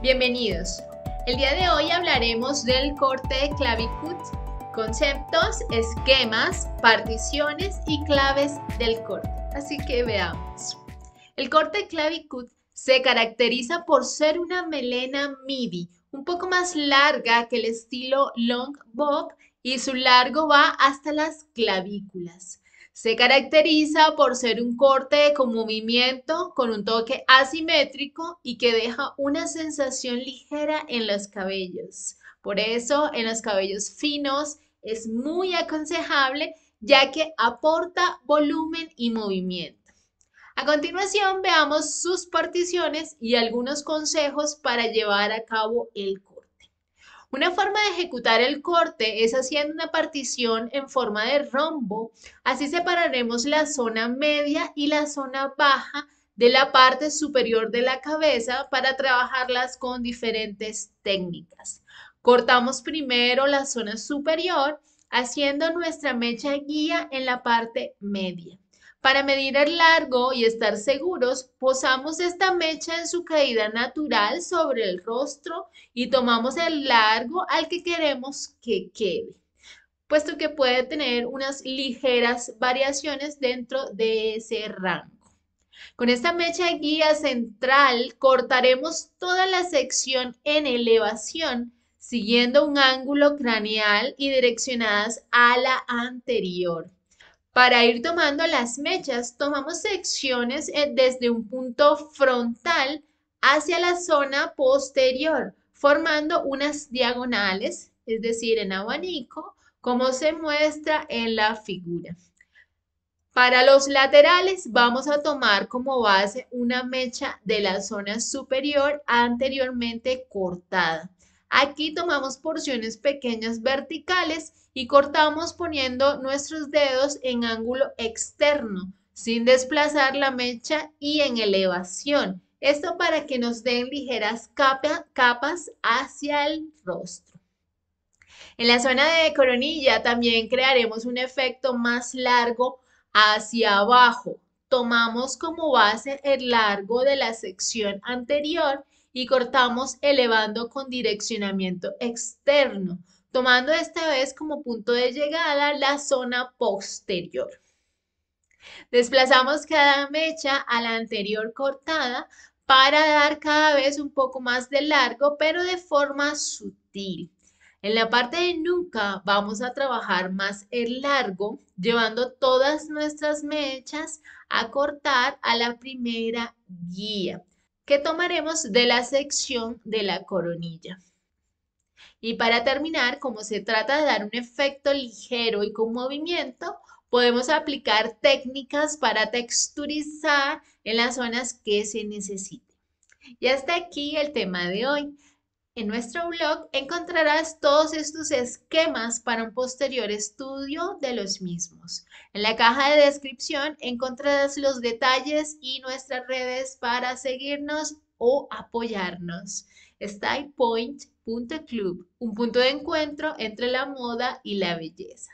Bienvenidos. El día de hoy hablaremos del corte clavicut, conceptos, esquemas, particiones y claves del corte. Así que veamos. El corte clavicut se caracteriza por ser una melena midi, un poco más larga que el estilo long bob y su largo va hasta las clavículas. Se caracteriza por ser un corte con movimiento, con un toque asimétrico y que deja una sensación ligera en los cabellos. Por eso, en los cabellos finos es muy aconsejable ya que aporta volumen y movimiento. A continuación, veamos sus particiones y algunos consejos para llevar a cabo el corte. Una forma de ejecutar el corte es haciendo una partición en forma de rombo. Así separaremos la zona media y la zona baja de la parte superior de la cabeza para trabajarlas con diferentes técnicas. Cortamos primero la zona superior haciendo nuestra mecha guía en la parte media. Para medir el largo y estar seguros, posamos esta mecha en su caída natural sobre el rostro y tomamos el largo al que queremos que quede, puesto que puede tener unas ligeras variaciones dentro de ese rango. Con esta mecha guía central cortaremos toda la sección en elevación siguiendo un ángulo craneal y direccionadas a la anterior. Para ir tomando las mechas, tomamos secciones eh, desde un punto frontal hacia la zona posterior, formando unas diagonales, es decir, en abanico, como se muestra en la figura. Para los laterales vamos a tomar como base una mecha de la zona superior anteriormente cortada. Aquí tomamos porciones pequeñas verticales y cortamos poniendo nuestros dedos en ángulo externo, sin desplazar la mecha y en elevación. Esto para que nos den ligeras capas hacia el rostro. En la zona de coronilla también crearemos un efecto más largo hacia abajo. Tomamos como base el largo de la sección anterior y cortamos elevando con direccionamiento externo, tomando esta vez como punto de llegada la zona posterior. Desplazamos cada mecha a la anterior cortada para dar cada vez un poco más de largo, pero de forma sutil. En la parte de nuca vamos a trabajar más el largo, llevando todas nuestras mechas a cortar a la primera guía que tomaremos de la sección de la coronilla. Y para terminar, como se trata de dar un efecto ligero y con movimiento, podemos aplicar técnicas para texturizar en las zonas que se necesiten. Y hasta aquí el tema de hoy. En nuestro blog encontrarás todos estos esquemas para un posterior estudio de los mismos. En la caja de descripción encontrarás los detalles y nuestras redes para seguirnos o apoyarnos. StylePoint.club, un punto de encuentro entre la moda y la belleza.